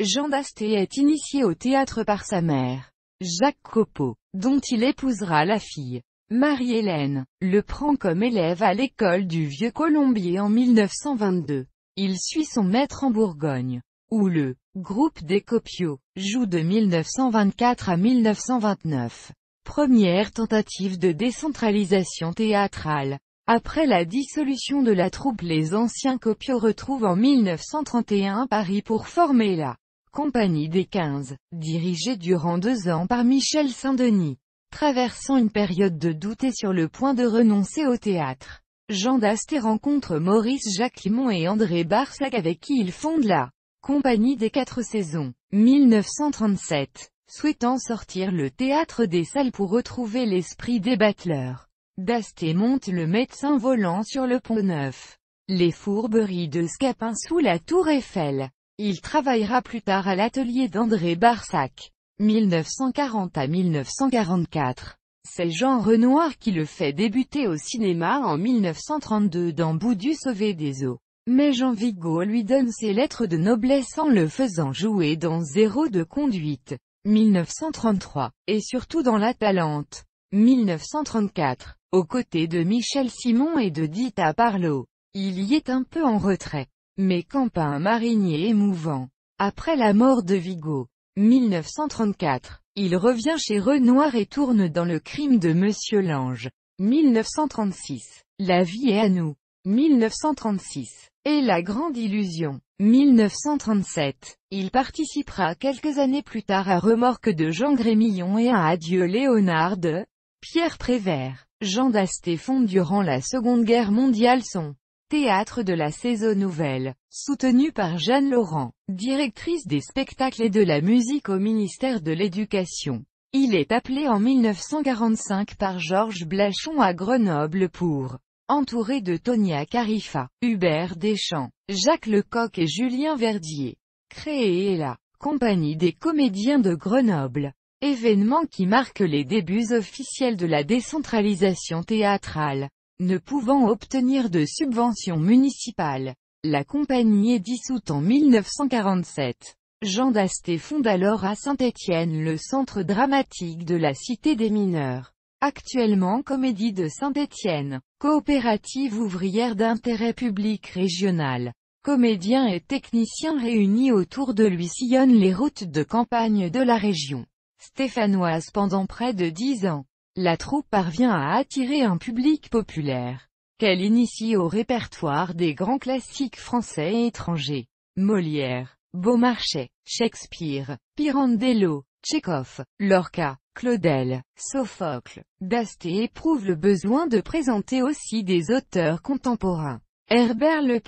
Jean d'Asté est initié au théâtre par sa mère, Jacques Copeau, dont il épousera la fille. Marie-Hélène, le prend comme élève à l'école du Vieux Colombier en 1922. Il suit son maître en Bourgogne, où le groupe des Copiaux joue de 1924 à 1929. Première tentative de décentralisation théâtrale. Après la dissolution de la troupe les anciens Copiaux retrouvent en 1931 Paris pour former la compagnie des 15, dirigée durant deux ans par Michel Saint-Denis. Traversant une période de doute et sur le point de renoncer au théâtre, Jean d'Asté rencontre Maurice Limon et André Barsac avec qui il fonde la Compagnie des Quatre Saisons, 1937, souhaitant sortir le théâtre des salles pour retrouver l'esprit des battleurs. D'Asté monte le médecin volant sur le pont Neuf. Les fourberies de Scapin sous la tour Eiffel. Il travaillera plus tard à l'atelier d'André Barsac. 1940 à 1944. C'est Jean Renoir qui le fait débuter au cinéma en 1932 dans Boudu sauvé des eaux. Mais Jean Vigo lui donne ses lettres de noblesse en le faisant jouer dans Zéro de conduite, 1933, et surtout dans La Talente, 1934, aux côtés de Michel Simon et de Dita Parlo. Il y est un peu en retrait. Mais quand pas un marinier émouvant. Après la mort de Vigo, 1934, il revient chez Renoir et tourne dans Le crime de Monsieur Lange, 1936, La vie est à nous, 1936, et La grande illusion, 1937. Il participera quelques années plus tard à Remorque de Jean Grémillon et à Adieu Léonard de Pierre Prévert. Jean d'Astéphon durant la Seconde Guerre mondiale sont Théâtre de la saison nouvelle, soutenu par Jeanne Laurent, directrice des spectacles et de la musique au ministère de l'Éducation. Il est appelé en 1945 par Georges Blachon à Grenoble pour entouré de Tonia Carifa, Hubert Deschamps, Jacques Lecoq et Julien Verdier. Créé la Compagnie des comédiens de Grenoble. Événement qui marque les débuts officiels de la décentralisation théâtrale. Ne pouvant obtenir de subventions municipales, la compagnie est dissoute en 1947. Jean Dasté fonde alors à Saint-Étienne le Centre dramatique de la Cité des mineurs. Actuellement Comédie de Saint-Étienne, coopérative ouvrière d'intérêt public régional. Comédiens et techniciens réunis autour de lui sillonnent les routes de campagne de la région. Stéphanoise pendant près de dix ans la troupe parvient à attirer un public populaire, qu'elle initie au répertoire des grands classiques français et étrangers. Molière, Beaumarchais, Shakespeare, Pirandello, Tchekhov, Lorca, Claudel, Sophocle, Dasté éprouvent le besoin de présenter aussi des auteurs contemporains. Herbert Le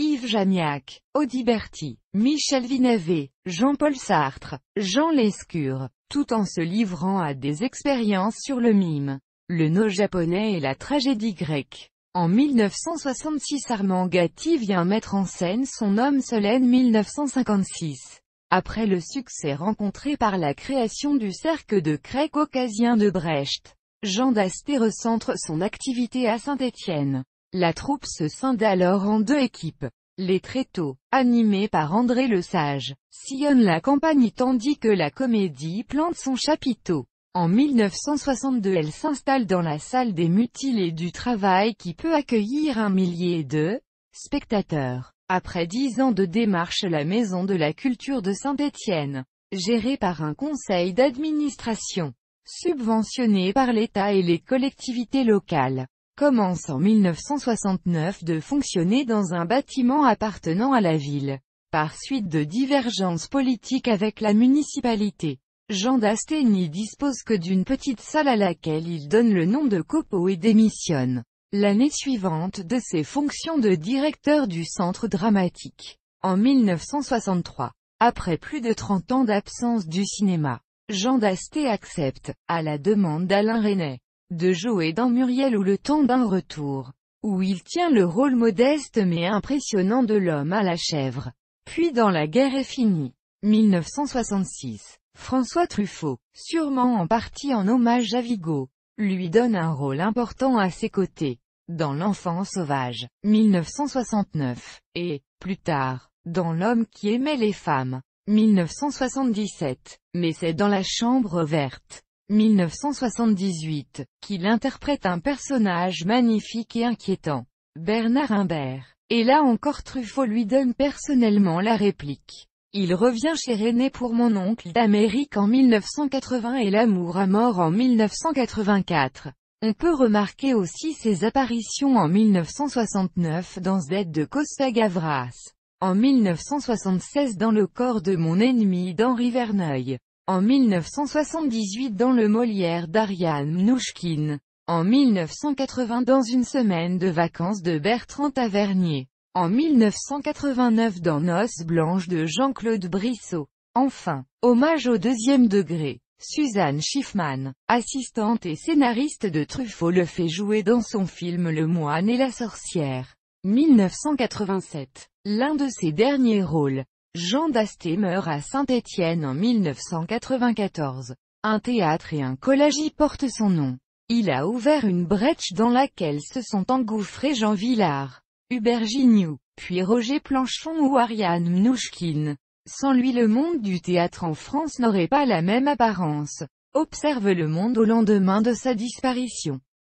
Yves Janiac, Audiberti, Michel Vinavé, Jean-Paul Sartre, Jean Lescure, tout en se livrant à des expériences sur le mime, le no japonais et la tragédie grecque. En 1966 Armand Gatti vient mettre en scène son homme solène 1956. Après le succès rencontré par la création du cercle de craie caucasien de Brecht, Jean d'Asté recentre son activité à Saint-Étienne. La troupe se scinde alors en deux équipes. Les Tréteaux, animés par André le Sage, sillonnent la campagne tandis que la comédie plante son chapiteau. En 1962 elle s'installe dans la salle des mutilés du travail qui peut accueillir un millier de spectateurs. Après dix ans de démarche la Maison de la Culture de Saint-Étienne, gérée par un conseil d'administration, subventionnée par l'État et les collectivités locales, commence en 1969 de fonctionner dans un bâtiment appartenant à la ville, par suite de divergences politiques avec la municipalité. Jean d'Asté n'y dispose que d'une petite salle à laquelle il donne le nom de Copo et démissionne, l'année suivante de ses fonctions de directeur du centre dramatique. En 1963, après plus de 30 ans d'absence du cinéma, Jean d'Asté accepte, à la demande d'Alain René de jouer dans Muriel ou Le temps d'un retour, où il tient le rôle modeste mais impressionnant de l'homme à la chèvre. Puis dans La guerre est finie, 1966, François Truffaut, sûrement en partie en hommage à Vigo, lui donne un rôle important à ses côtés, dans L'enfant sauvage, 1969, et, plus tard, dans L'homme qui aimait les femmes, 1977, mais c'est dans La chambre verte 1978, qu'il interprète un personnage magnifique et inquiétant, Bernard Imbert. Et là encore Truffaut lui donne personnellement la réplique. Il revient chez René pour mon oncle d'Amérique en 1980 et l'amour à mort en 1984. On peut remarquer aussi ses apparitions en 1969 dans Z de Costa Gavras, en 1976 dans Le corps de mon ennemi d'Henri Verneuil, en 1978 dans le Molière d'Ariane Mnouchkine, en 1980 dans une semaine de vacances de Bertrand Tavernier, en 1989 dans Nos blanches de Jean-Claude Brissot. Enfin, hommage au deuxième degré. Suzanne Schiffman, assistante et scénariste de Truffaut le fait jouer dans son film Le Moine et la Sorcière. 1987. L'un de ses derniers rôles, Jean d'Asté meurt à Saint-Étienne en 1994. Un théâtre et un collège y portent son nom. Il a ouvert une brèche dans laquelle se sont engouffrés Jean Villard, Hubert Gignoux, puis Roger Planchon ou Ariane Mnouchkine. Sans lui le monde du théâtre en France n'aurait pas la même apparence. Observe le monde au lendemain de sa disparition.